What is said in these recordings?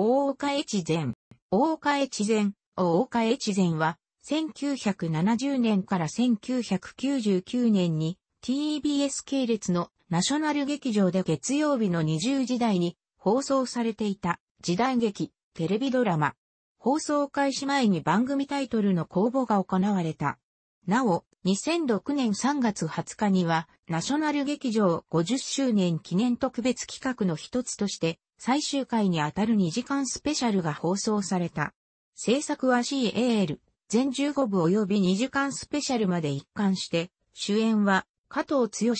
大岡越前。大岡越前、大岡越前は、1970年から1999年に TBS 系列のナショナル劇場で月曜日の20時台に放送されていた時代劇、テレビドラマ。放送開始前に番組タイトルの公募が行われた。なお、2006年3月20日には、ナショナル劇場50周年記念特別企画の一つとして、最終回にあたる2時間スペシャルが放送された。制作は CAL、全15部及び2時間スペシャルまで一貫して、主演は加藤剛、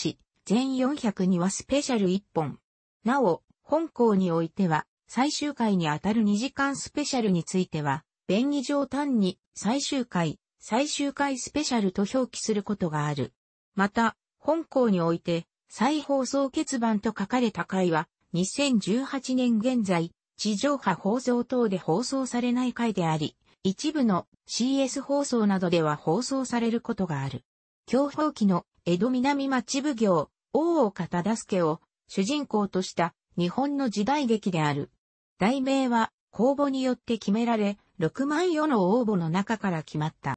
全4 0にはスペシャル1本。なお、本校においては、最終回にあたる2時間スペシャルについては、便宜上単に最終回、最終回スペシャルと表記することがある。また、本校において、再放送欠番と書かれた回は、2018年現在、地上波放送等で放送されない回であり、一部の CS 放送などでは放送されることがある。享保期の江戸南町奉行、大岡忠助を主人公とした日本の時代劇である。題名は公募によって決められ、6万余の応募の中から決まった。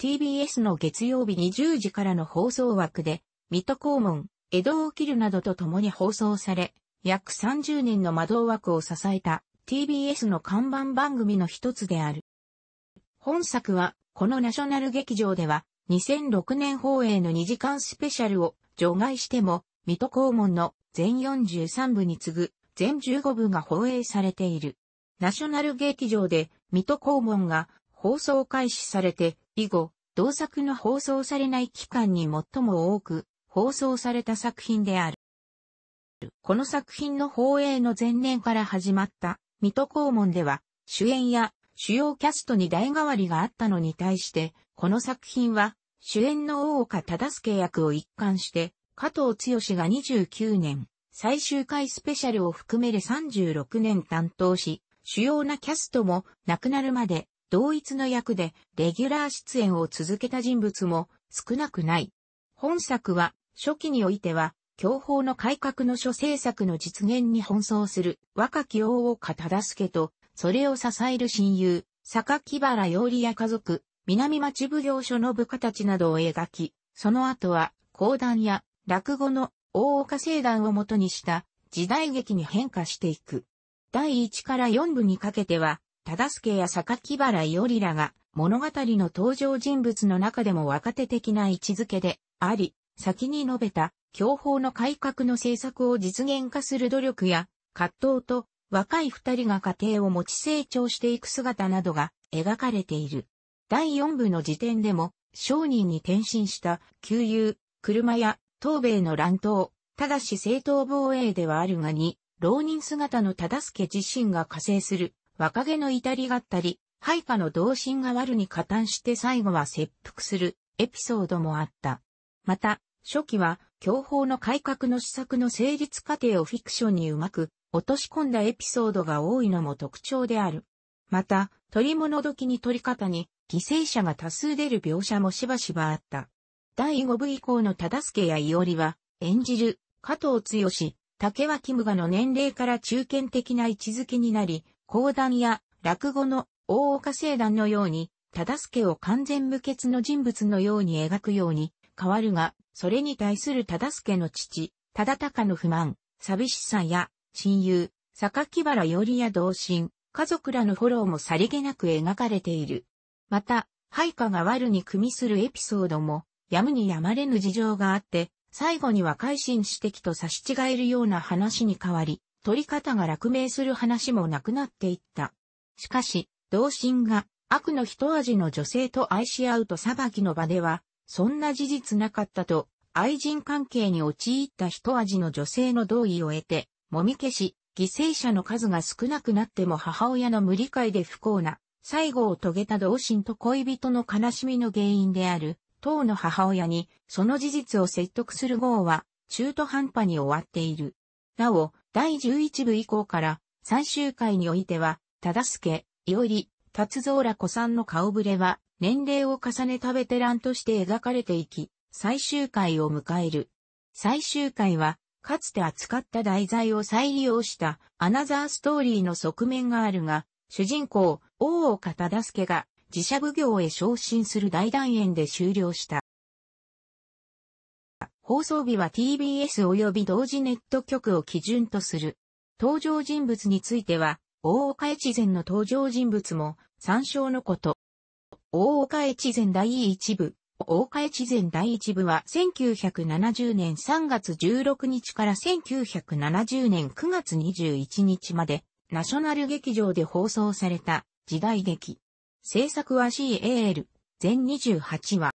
TBS の月曜日20時からの放送枠で、水戸公門、江戸を切るなどと共に放送され、約30年の窓枠を支えた TBS の看板番組の一つである。本作は、このナショナル劇場では、2006年放映の2時間スペシャルを除外しても、水戸黄門の全43部に次ぐ全15部が放映されている。ナショナル劇場で水戸黄門が放送開始されて以後、同作の放送されない期間に最も多く放送された作品である。この作品の放映の前年から始まった水戸黄門では主演や主要キャストに代替わりがあったのに対して、この作品は主演の大岡忠介役を一貫して加藤剛が29年最終回スペシャルを含める36年担当し、主要なキャストも亡くなるまで同一の役でレギュラー出演を続けた人物も少なくない。本作は初期においては、教法の改革の諸政策の実現に奔走する若き大岡忠助と、それを支える親友、坂木原陽理や家族、南町奉行所の部下たちなどを描き、その後は、講談や落語の大岡聖談をもとにした時代劇に変化していく。第1から4部にかけては、忠助や坂木原伊織らが物語の登場人物の中でも若手的な位置づけであり、先に述べた、教法の改革の政策を実現化する努力や、葛藤と、若い二人が家庭を持ち成長していく姿などが描かれている。第四部の時点でも、商人に転身した、旧友、車や、東米の乱闘、ただし正当防衛ではあるがに、浪人姿の忠助自身が加勢する、若気の至りがったり、配下の同心が悪に加担して最後は切腹する、エピソードもあった。また、初期は、教法の改革の施策の成立過程をフィクションにうまく落とし込んだエピソードが多いのも特徴である。また、取り物時に取り方に犠牲者が多数出る描写もしばしばあった。第5部以降の忠助や伊織は、演じる、加藤剛、竹脇無我の年齢から中堅的な位置づけになり、講談や落語の大岡聖団のように、忠助を完全無欠の人物のように描くように変わるが、それに対する忠助の父、忠敬の不満、寂しさや、親友、榊原よりや同心、家族らのフォローもさりげなく描かれている。また、配下が悪に組みするエピソードも、やむにやまれぬ事情があって、最後には改心してきと差し違えるような話に変わり、取り方が落命する話もなくなっていった。しかし、同心が悪の一味の女性と愛し合うと裁きの場では、そんな事実なかったと、愛人関係に陥った一味の女性の同意を得て、もみ消し、犠牲者の数が少なくなっても母親の無理解で不幸な、最後を遂げた同心と恋人の悲しみの原因である、当の母親に、その事実を説得する号は、中途半端に終わっている。なお、第11部以降から、最終回においては、忠助、いおり、達蔵ら子さんの顔ぶれは、年齢を重ねたベテランとして描かれていき、最終回を迎える。最終回は、かつて扱った題材を再利用したアナザーストーリーの側面があるが、主人公、大岡忠助が自社奉行へ昇進する大団円で終了した。放送日は TBS 及び同時ネット局を基準とする。登場人物については、大岡越前の登場人物も参照のこと。大岡越前第一部。大岡越前第一部は1970年3月16日から1970年9月21日まで、ナショナル劇場で放送された時代劇。制作は CAL、全28話。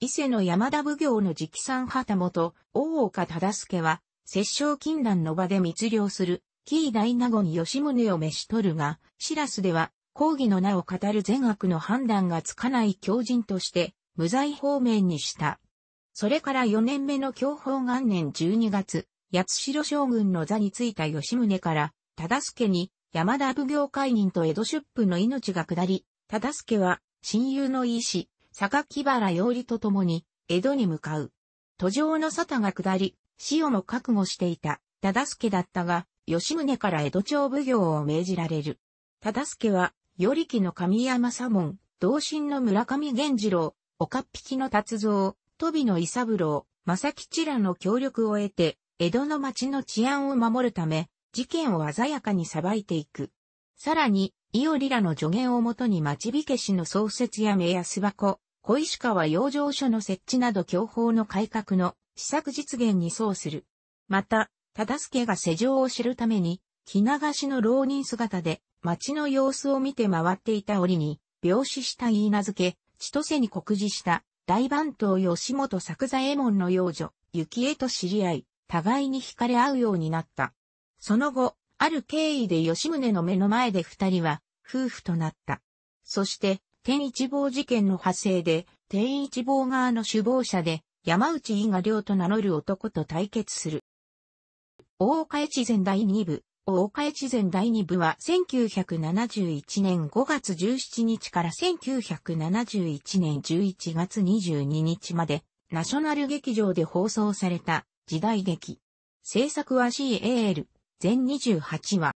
伊勢の山田奉行の直参旗本、大岡忠助は、摂政禁断の場で密漁する、紀伊大納言吉宗を召し取るが、シラスでは、抗議の名を語る善悪の判断がつかない狂人として、無罪方面にした。それから4年目の享保元年12月、八代将軍の座についた吉宗から、忠助に山田奉行会人と江戸出府の命が下り、忠助は親友の医師、坂木原陽里と共に江戸に向かう。途上の沙汰が下り、死をも覚悟していた忠助だったが、吉宗から江戸町奉行を命じられる。忠助はりきの神山左門、同心の村上源次郎、岡っ引きの達造、飛野伊三郎、正吉らの協力を得て、江戸の町の治安を守るため、事件を鮮やかに裁いていく。さらに、伊織らの助言をもとに町火消しの創設や目安箱、小石川養生所の設置など教法の改革の施策実現にそうする。また、忠助が世情を知るために、着流しの浪人姿で、町の様子を見て回っていた折に、病死した言い名付け、千歳に告示した大番頭吉本作左衛門の幼女、幸恵と知り合い、互いに惹かれ合うようになった。その後、ある経緯で吉宗の目の前で二人は、夫婦となった。そして、天一坊事件の派生で、天一坊側の首謀者で、山内伊賀良と名乗る男と対決する。大岡越前第二部、大岡越前第二部は1971年5月17日から1971年11月22日までナショナル劇場で放送された時代劇。制作は CAL 全28話。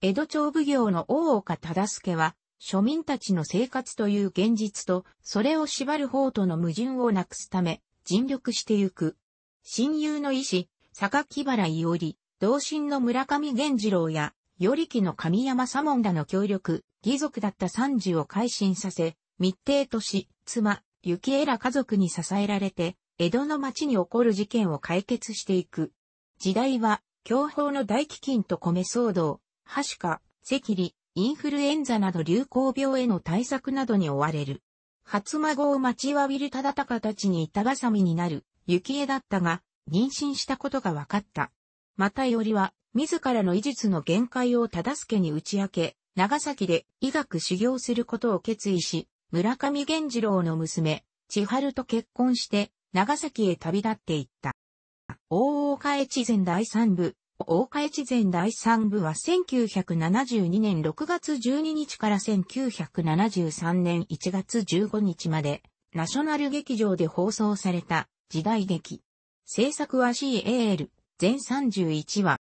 江戸町奉行の大岡忠助は庶民たちの生活という現実とそれを縛る方との矛盾をなくすため尽力してゆく。親友の医師、木原伊織、同心の村上源次郎や、り木の神山左門らの協力、義族だった三次を改心させ、密定とし、妻、雪絵ら家族に支えられて、江戸の町に起こる事件を解決していく。時代は、享法の大飢饉と米騒動、はしか、赤痢、インフルエンザなど流行病への対策などに追われる。初孫を待ちわびる忠敬たちに板挟みになる、雪絵だったが、妊娠したことが分かった。またよりは、自らの医術の限界を忠助に打ち明け、長崎で医学修行することを決意し、村上源次郎の娘、千春と結婚して、長崎へ旅立っていった。大岡越前第三部、大岡越前第三部は1972年6月12日から1973年1月15日まで、ナショナル劇場で放送された時代劇。制作は CAL。全31話。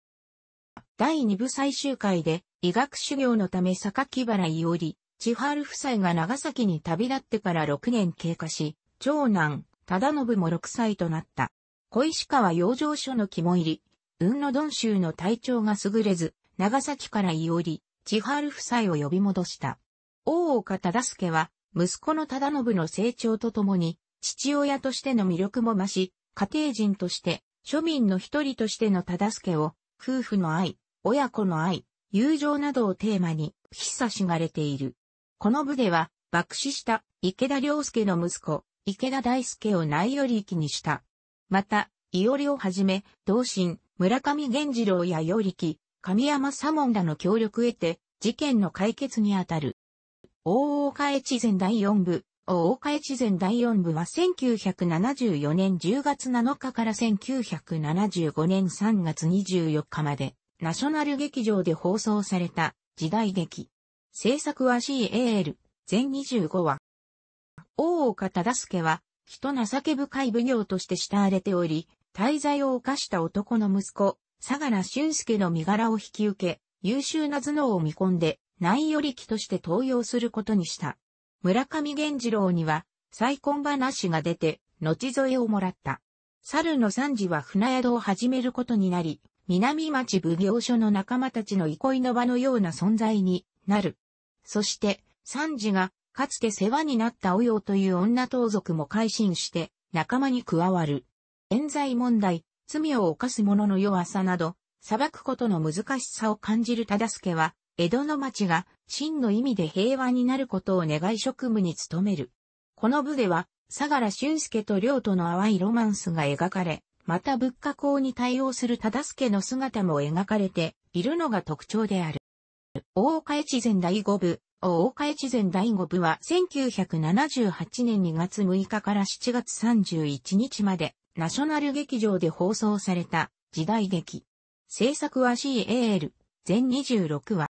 第2部最終回で、医学修行のため榊原伊織、千春夫妻が長崎に旅立ってから6年経過し、長男、忠信も6歳となった。小石川養生所の肝入り、雲野鈍州の体調が優れず、長崎から伊織、千春夫妻を呼び戻した。大岡忠助は、息子の忠信の成長とともに、父親としての魅力も増し、家庭人として、庶民の一人としての忠助を、夫婦の愛、親子の愛、友情などをテーマに、久しがれている。この部では、爆死した池田良介の息子、池田大介をないよりきにした。また、伊織をはじめ、同心、村上源次郎や与力、神山左門らの協力を得て、事件の解決にあたる。大岡越前第四部、大岡越前第四部は1974年10月7日から1975年3月24日まで、ナショナル劇場で放送された時代劇。制作は CAL、全25話。大岡忠助は、人情け深い奉行として慕われており、滞在を犯した男の息子、相良俊介の身柄を引き受け、優秀な頭脳を見込んで、内寄り力として登用することにした。村上源次郎には、再婚話が出て、後添えをもらった。猿の三次は船宿を始めることになり、南町奉行所の仲間たちの憩いの場のような存在になる。そして、三次が、かつて世話になったおようという女盗賊も改心して、仲間に加わる。冤罪問題、罪を犯す者の弱さなど、裁くことの難しさを感じる忠助は、江戸の町が真の意味で平和になることを願い職務に努める。この部では、相良俊介と両との淡いロマンスが描かれ、また物価高に対応する忠助の姿も描かれているのが特徴である。大岡越前第五部、大岡越前第五部は1978年2月6日から7月31日までナショナル劇場で放送された時代劇。制作は CAL、全26話。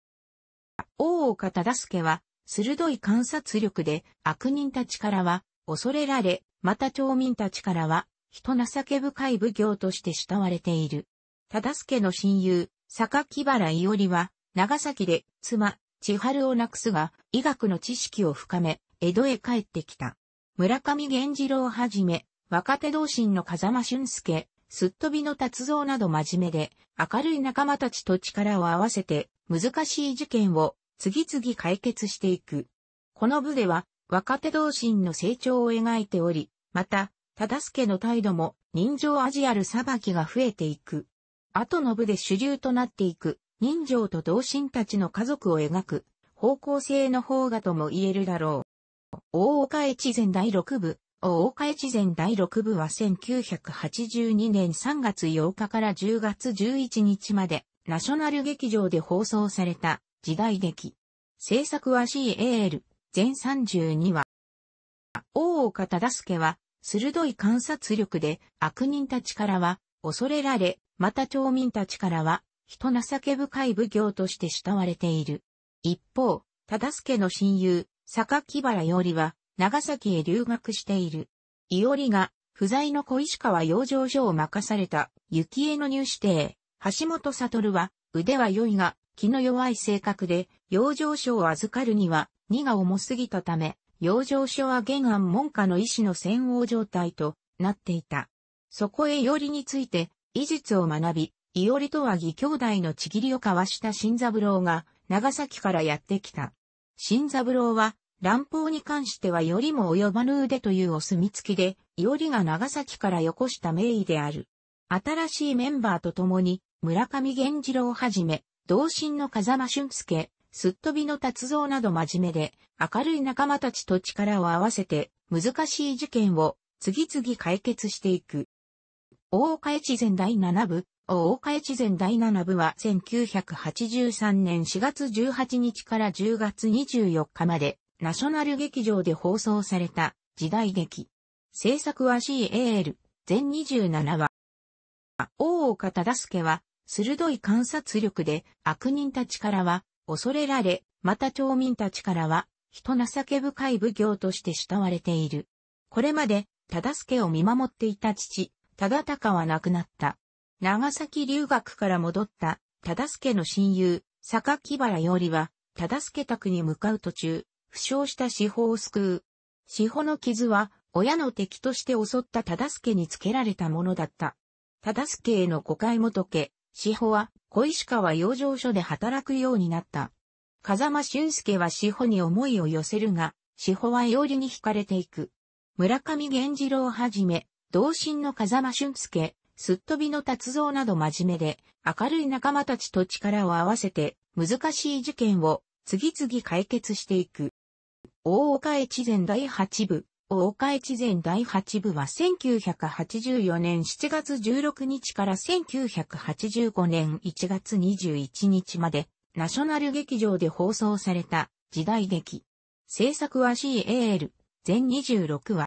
大岡忠助は、鋭い観察力で悪人たちからは恐れられ、また町民たちからは人情け深い奉行として慕われている。忠助の親友、坂木原伊織は、長崎で妻、千春を亡くすが、医学の知識を深め、江戸へ帰ってきた。村上源次郎をはじめ、若手同心の風間俊介、すっ飛びの達造など真面目で、明るい仲間たちと力を合わせて、難しい事件を次々解決していく。この部では若手同心の成長を描いており、また、忠助の態度も人情味ある裁きが増えていく。後の部で主流となっていく人情と同心たちの家族を描く方向性の方がとも言えるだろう。大岡越前第6部、大岡越前第6部は1982年3月8日から10月11日までナショナル劇場で放送された時代劇。制作は CAL、全32話。大岡忠助は、鋭い観察力で悪人たちからは恐れられ、また町民たちからは人情け深い奉行として慕われている。一方、忠助の親友、坂木原よりは長崎へ留学している。伊織が不在の小石川養生所を任された、雪江の入試亭、橋本悟は、腕は良いが、気の弱い性格で、養生所を預かるには、荷が重すぎたため、養生所は玄安門下の医師の専応状態となっていた。そこへ伊織について、医術を学び、伊織とは義兄弟のちぎりを交わした新三郎が、長崎からやってきた。新三郎は、乱暴に関してはよりも及ばぬ腕というお墨付きで、伊織が長崎からよこした名医である。新しいメンバーと共に、村上源次郎をはじめ、同心の風間俊介、すっとびの達造など真面目で、明るい仲間たちと力を合わせて、難しい事件を次々解決していく。大岡越前第七部、大岡越前第七部は1983年4月18日から10月24日まで、ナショナル劇場で放送された時代劇。制作は CAL、全27話。大岡忠助は、鋭い観察力で悪人たちからは恐れられ、また町民たちからは人情け深い奉行として慕われている。これまで、忠助を見守っていた父、忠敬は亡くなった。長崎留学から戻った忠助の親友、坂木原よりは、忠助宅に向かう途中、負傷した司法を救う。司法の傷は、親の敵として襲った忠助につけられたものだった。忠助への誤解も解け、志保は小石川養生所で働くようになった。風間俊介は志保に思いを寄せるが、志保は容りに惹かれていく。村上源次郎をはじめ、同心の風間俊介、すっ飛びの達造など真面目で、明るい仲間たちと力を合わせて、難しい事件を次々解決していく。大岡越前第8部。大岡越前第8部は1984年7月16日から1985年1月21日まで、ナショナル劇場で放送された時代劇。制作は CAL、全26話。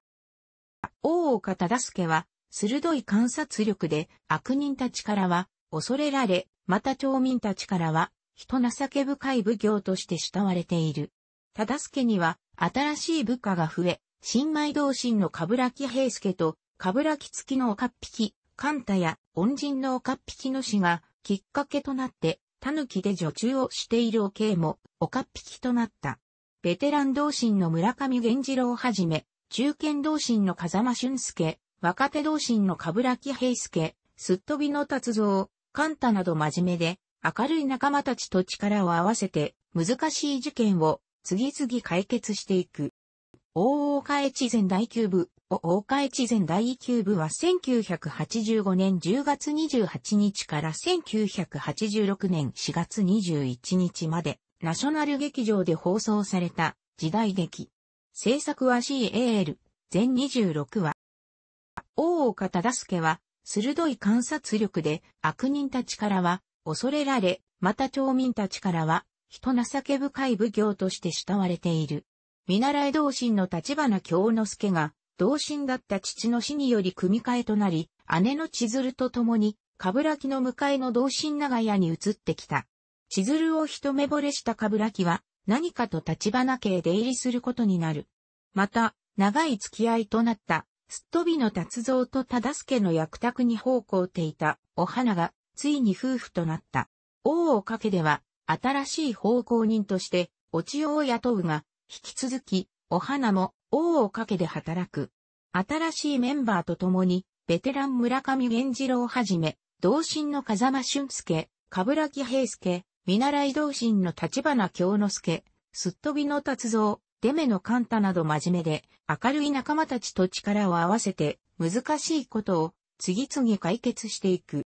大岡忠助は、鋭い観察力で悪人たちからは恐れられ、また町民たちからは人情け深い奉行として慕われている。忠助には新しい部下が増え、新米同心のかぶらき平助と、かぶらきの岡っ引き、かんたや、恩人の岡っ引きの死が、きっかけとなって、狸で女中をしているおいも、岡っ引きとなった。ベテラン同心の村上源次郎をはじめ、中堅同心の風間俊介、若手同心のかぶらき平助、すっとびの達造、カンタなど真面目で、明るい仲間たちと力を合わせて、難しい事件を次々解決していく。大岡越前第9部、大岡越前第9部は1985年10月28日から1986年4月21日まで、ナショナル劇場で放送された時代劇。制作は CAL、全26話。大岡忠助は、鋭い観察力で、悪人たちからは、恐れられ、また町民たちからは、人情け深い奉行として慕われている。見習い同心の立花京之助が、同心だった父の死により組み替えとなり、姉の千鶴と共に、らきの向かいの同心長屋に移ってきた。千鶴を一目惚れしたらきは、何かと立花家へ出入りすることになる。また、長い付き合いとなった、すっとびの達蔵と忠助の役宅に奉公ていた、お花が、ついに夫婦となった。王をかけでは、新しい奉公人として、お千代を雇うが、引き続き、お花も、王をかけで働く。新しいメンバーと共に、ベテラン村上源次郎はじめ、同心の風間俊介、冠城平介、見習い同心の立花京之介、すっ飛びの達造、デメのカンタなど真面目で、明るい仲間たちと力を合わせて、難しいことを、次々解決していく。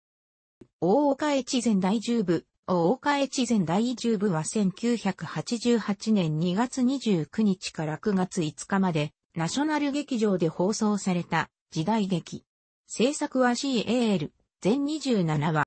大岡越前大十部、大岡越前第十部は1988年2月29日から9月5日まで、ナショナル劇場で放送された時代劇。制作は CAL、全27話。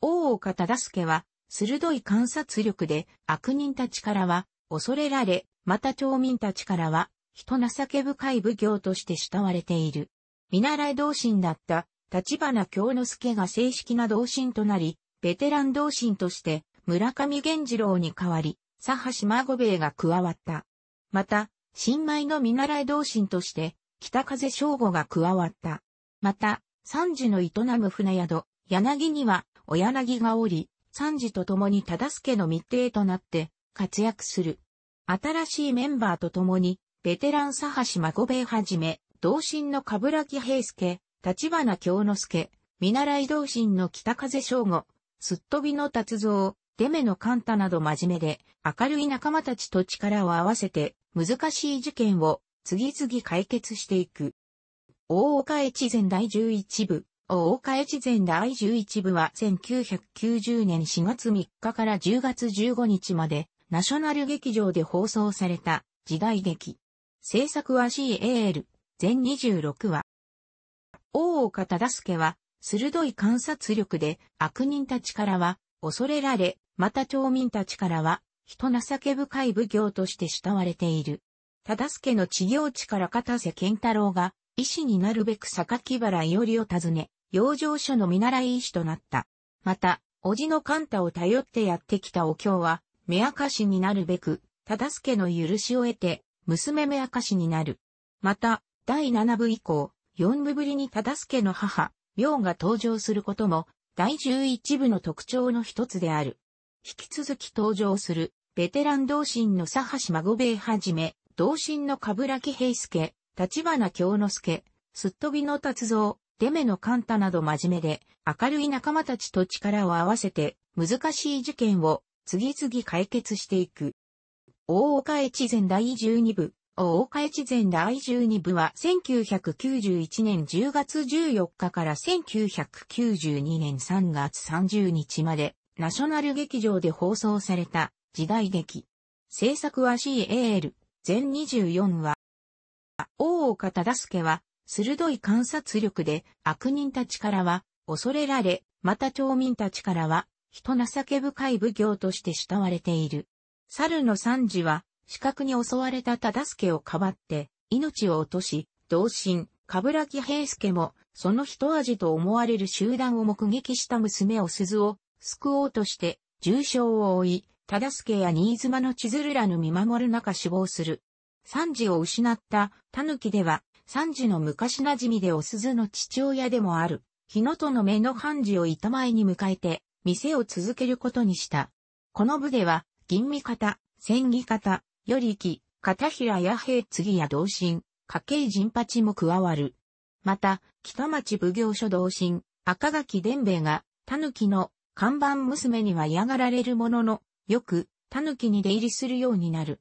大岡忠助は、鋭い観察力で、悪人たちからは、恐れられ、また町民たちからは、人情け深い奉行として慕われている。見習い同心だった、立花京之助が正式な同心となり、ベテラン同心として村上源次郎に代わり、左派島五兵衛が加わった。また、新米の見習い同心として北風正吾が加わった。また、三次の営む船宿、柳には、お柳がおり、三次と共に忠助の密定となって活躍する。新しいメンバーと共に、ベテラン佐橋孫兵衛はじめ、同心の冠城平助、立花京之助、見習い同心の北風正吾、すっ飛びの達造、デメのカンタなど真面目で、明るい仲間たちと力を合わせて、難しい事件を次々解決していく。大岡越前第11部。大岡越前第11部は1990年4月3日から10月15日まで、ナショナル劇場で放送された時代劇。制作は CAL、全26話。大岡忠助は、鋭い観察力で悪人たちからは恐れられ、また町民たちからは人情け深い奉行として慕われている。忠助の治療地から片瀬健太郎が医師になるべく榊原伊織を訪ね、養生所の見習い医師となった。また、叔父の寛太を頼ってやってきたお経は、目明かしになるべく、忠助の許しを得て、娘目明かしになる。また、第七部以降、四部ぶりに忠助の母、妙が登場することも、第11部の特徴の一つである。引き続き登場する、ベテラン同心の佐橋孫兵衛はじめ、同心の冠城平介、立花京之介、すっとびの達造、デメの勘太など真面目で、明るい仲間たちと力を合わせて、難しい事件を次々解決していく。大岡越前第12部、大岡越前第12部は1991年10月14日から1992年3月30日までナショナル劇場で放送された時代劇。制作は CAL 全24話。大岡忠助は鋭い観察力で悪人たちからは恐れられ、また町民たちからは人情け深い奉行として慕われている。猿の三次は死角に襲われた忠助をかばって、命を落とし、同心、冠城平助も、その一味と思われる集団を目撃した娘を鈴を救おうとして、重傷を負い、忠助や新妻の千鶴らの見守る中死亡する。三次を失った狸では、三次の昔馴染みでお鈴の父親でもある、日野との目の判事を板前に迎えて、店を続けることにした。この部では、吟味方、戦技方、よりき、片平や平次や同心、家計人八も加わる。また、北町奉行所同心、赤垣伝兵衛が、狸の看板娘には嫌がられるものの、よく、狸に出入りするようになる。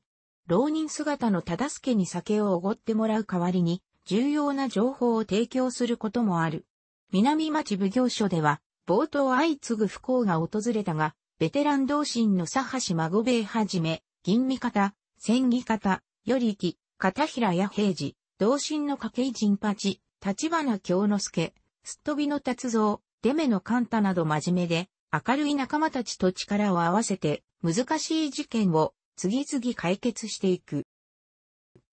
浪人姿の忠助に酒をおごってもらう代わりに、重要な情報を提供することもある。南町奉行所では、冒頭相次ぐ不幸が訪れたが、ベテラン同心の佐橋孫兵衛はじめ、銀味方、千儀方、よりき、片平や平次、同心の掛井人八、立花京之助、すっとびの達造、出目の勘太など真面目で、明るい仲間たちと力を合わせて、難しい事件を次々解決していく。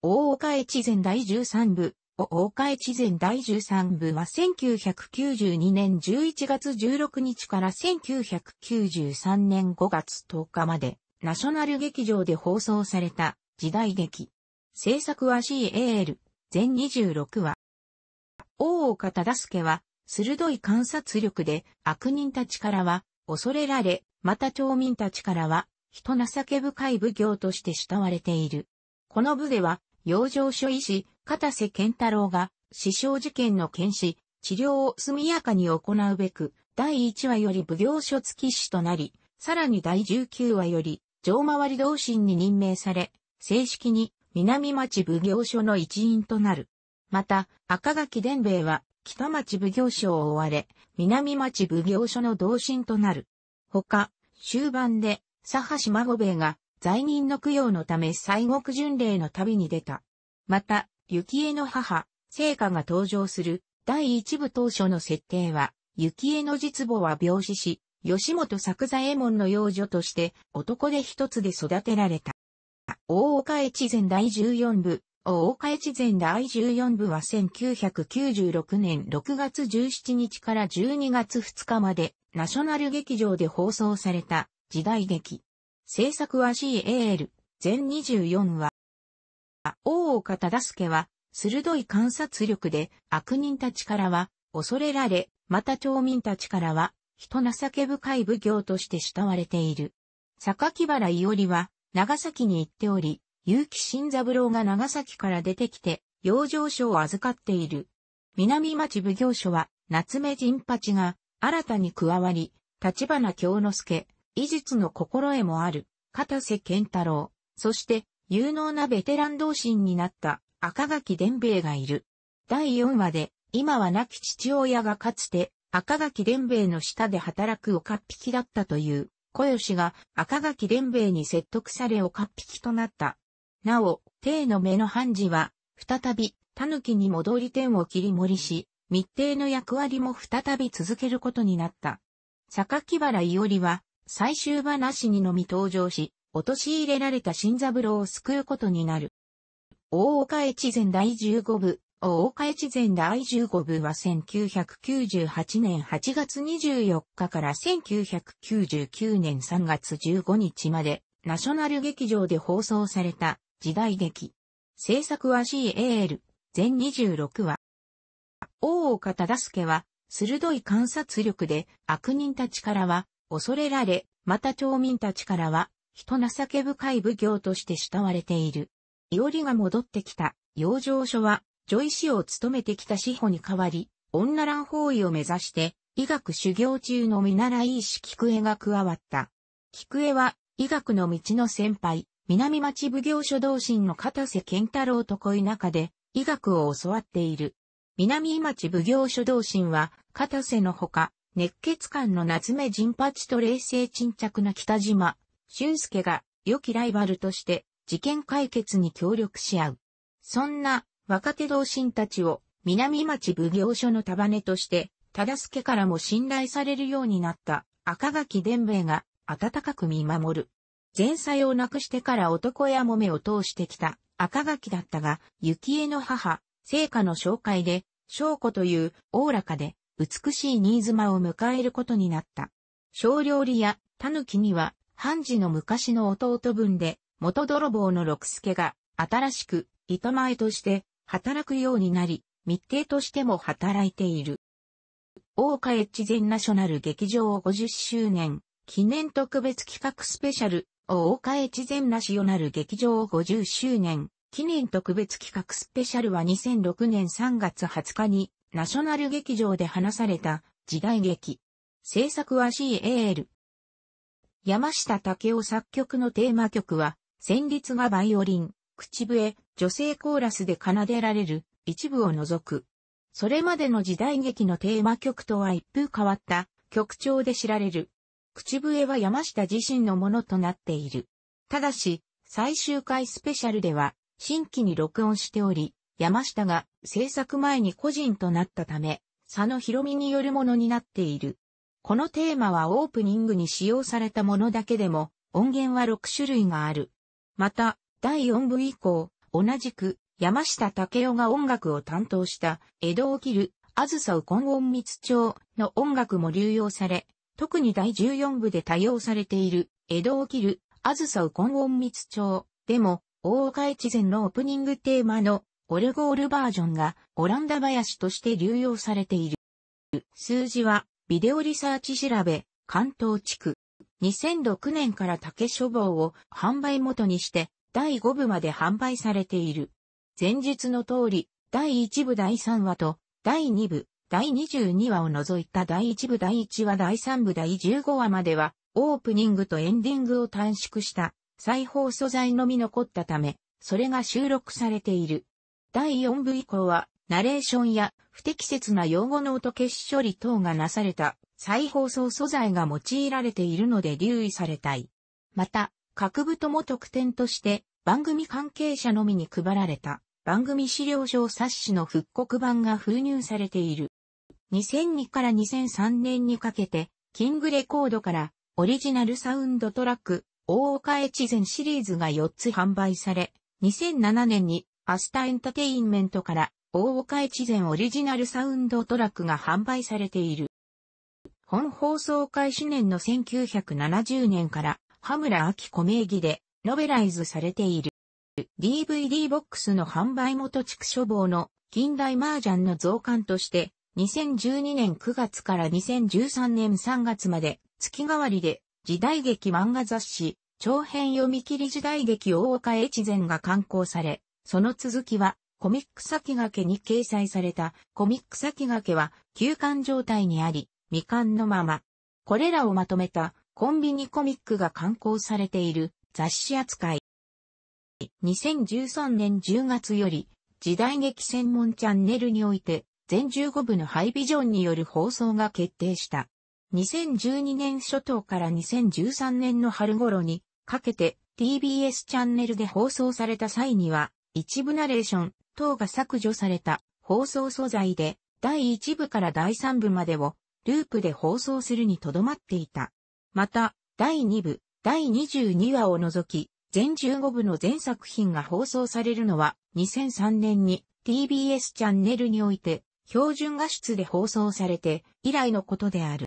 大岡越前第十三部、大岡越前第十三部は1992年11月16日から1993年5月10日まで、ナショナル劇場で放送された時代劇。制作は CAL、全26話。大岡忠助は、鋭い観察力で、悪人たちからは、恐れられ、また町民たちからは、人情け深い奉行として慕われている。この部では、養生所医師、片瀬健太郎が、死傷事件の検視、治療を速やかに行うべく、第1話より奉行所付き師となり、さらに第19話より、城回り同心に任命され、正式に南町奉行所の一員となる。また、赤垣伝兵衛は北町奉行所を追われ、南町奉行所の同心となる。他、終盤で、佐橋孫兵衛が罪人の供養のため西国巡礼の旅に出た。また、雪江の母、聖火が登場する第一部当初の設定は、雪江の実母は病死し、吉本作左衛門の養女として男で一つで育てられた。大岡越前第14部、大岡越前第14部は1996年6月17日から12月2日までナショナル劇場で放送された時代劇。制作は CAL、全24話。大岡忠助は、鋭い観察力で悪人たちからは恐れられ、また町民たちからは人情け深い奉行として慕われている。榊原伊織は、長崎に行っており、結城新三郎が長崎から出てきて、養生所を預かっている。南町奉行所は、夏目陣八が、新たに加わり、立花京之助、医術の心得もある、片瀬健太郎、そして、有能なベテラン同心になった赤垣伝兵衛がいる。第4話で、今は亡き父親がかつて赤垣伝兵衛の下で働く岡っ引きだったという、小吉が赤垣伝兵衛に説得され岡っ引きとなった。なお、帝の目の判事は、再び、狸に戻り天を切り盛りし、密定の役割も再び続けることになった。榊原伊織は、最終話にのみ登場し、落とし入れられた新三郎を救うことになる。大岡越前第15部、大岡越前第15部は1998年8月24日から1999年3月15日までナショナル劇場で放送された時代劇。制作は CAL 全26話。大岡忠助は鋭い観察力で悪人たちからは恐れられ、また町民たちからは人情け深い奉行として慕われている。おりが戻ってきた養生所は女医師を務めてきた志保に代わり、女ん方医を目指して、医学修行中の見習い医師菊江が加わった。菊江は、医学の道の先輩、南町奉行所同心の片瀬健太郎と恋中で、医学を教わっている。南町奉行所同心は、片瀬のほか、熱血漢の夏目人八と冷静沈着な北島、俊介が、良きライバルとして、事件解決に協力し合う。そんな、若手同心たちを南町奉行所の束ねとして、忠助からも信頼されるようになった赤垣伝兵衛が温かく見守る。前妻を亡くしてから男やもめを通してきた赤垣だったが、幸恵の母、聖火の紹介で、翔子というおおらかで美しい新妻を迎えることになった。小料理や狸には、判事の昔の弟分で、元泥棒の六助が、新しく、糸前として、働くようになり、密偵としても働いている。大岡越前ゼンナショナル劇場50周年記念特別企画スペシャル大岡越前ゼンナショナル劇場50周年記念特別企画スペシャルは2006年3月20日にナショナル劇場で話された時代劇。制作は CAL。山下武雄作曲のテーマ曲は戦慄がバイオリン。口笛、女性コーラスで奏でられる、一部を除く。それまでの時代劇のテーマ曲とは一風変わった曲調で知られる。口笛は山下自身のものとなっている。ただし、最終回スペシャルでは新規に録音しており、山下が制作前に個人となったため、佐野博美によるものになっている。このテーマはオープニングに使用されたものだけでも音源は6種類がある。また、第4部以降、同じく、山下武雄が音楽を担当した、江戸を切る、あずさう根音密帳の音楽も流用され、特に第14部で多用されている、江戸を切る、あずさう根音密帳でも、大岡越前のオープニングテーマのオルゴールバージョンがオランダ林として流用されている。数字は、ビデオリサーチ調べ、関東地区。2006年から竹書房を販売元にして、第5部まで販売されている。前述の通り、第1部第3話と、第2部、第22話を除いた第1部第1話第3部第15話までは、オープニングとエンディングを短縮した再放素材のみ残ったため、それが収録されている。第4部以降は、ナレーションや不適切な用語の音消し処理等がなされた再放送素材が用いられているので留意されたい。また、各部とも特典として番組関係者のみに配られた番組資料上冊子の復刻版が封入されている。2002から2003年にかけてキングレコードからオリジナルサウンドトラック大岡越前シリーズが4つ販売され、2007年にアスタエンタテインメントから大岡越前オリジナルサウンドトラックが販売されている。本放送開始年の1970年から羽村明子名義でノベライズされている。DVD ボックスの販売元畜書房の近代麻雀の増刊として、2012年9月から2013年3月まで月替わりで時代劇漫画雑誌、長編読み切り時代劇大岡越前が刊行され、その続きはコミック先駆けに掲載されたコミック先駆けは休刊状態にあり、未刊のまま。これらをまとめたコンビニコミックが刊行されている雑誌扱い。2013年10月より、時代劇専門チャンネルにおいて、全15部のハイビジョンによる放送が決定した。2012年初頭から2013年の春頃にかけて TBS チャンネルで放送された際には、一部ナレーション等が削除された放送素材で第1部から第3部までをループで放送するにとどまっていた。また、第2部、第22話を除き、全15部の全作品が放送されるのは、2003年に TBS チャンネルにおいて、標準画質で放送されて、以来のことである。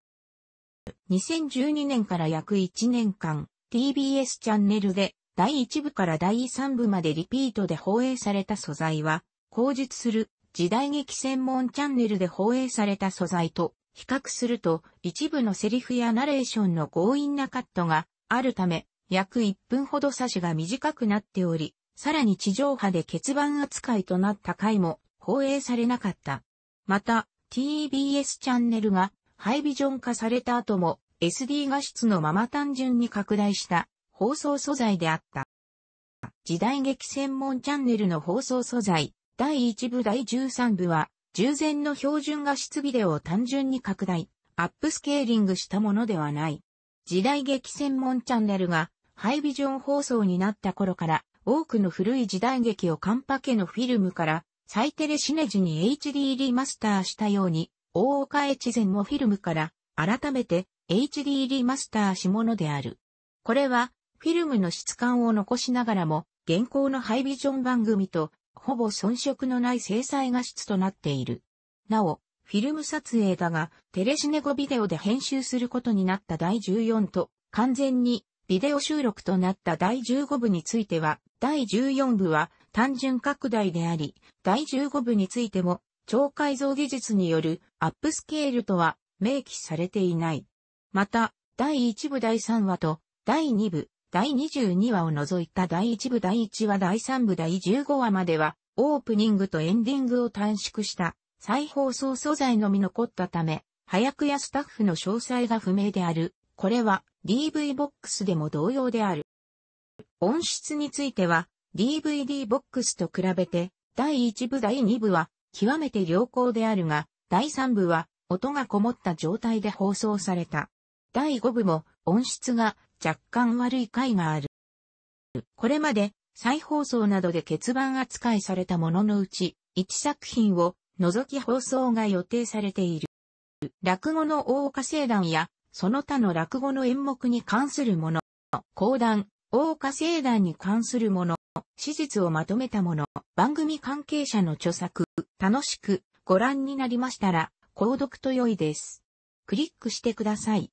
2012年から約1年間、TBS チャンネルで、第1部から第3部までリピートで放映された素材は、後述する時代劇専門チャンネルで放映された素材と比較すると、一部のセリフやナレーションの強引なカットがあるため、約1分ほど差しが短くなっており、さらに地上波で欠番扱いとなった回も放映されなかった。また、TBS チャンネルがハイビジョン化された後も SD 画質のまま単純に拡大した放送素材であった。時代劇専門チャンネルの放送素材第1部第13部は従前の標準画質ビデオを単純に拡大、アップスケーリングしたものではない。時代劇専門チャンネルがハイビジョン放送になった頃から多くの古い時代劇をカンパケのフィルムからサイテレシネジに HD リマスターしたように大岡越前もフィルムから改めて HD リマスターしものである。これはフィルムの質感を残しながらも現行のハイビジョン番組とほぼ遜色のない制裁画質となっている。なお、フィルム撮影だが、テレシネゴビデオで編集することになった第14と、完全にビデオ収録となった第15部については、第14部は単純拡大であり、第15部についても超解像技術によるアップスケールとは明記されていない。また、第1部第3話と第2部、第22話を除いた第1部第1話第3部第15話までは、オープニングとエンディングを短縮した再放送素材のみ残ったため、早くやスタッフの詳細が不明である。これは DV ボックスでも同様である。音質については DVD ボックスと比べて第1部第2部は極めて良好であるが、第3部は音がこもった状態で放送された。第5部も音質が若干悪い回がある。これまで再放送などで欠番扱いされたもののうち、1作品を除き放送が予定されている。落語の大岡聖団や、その他の落語の演目に関するもの、講談、大岡聖団に関するもの、史実をまとめたもの、番組関係者の著作、楽しくご覧になりましたら、購読と良いです。クリックしてください。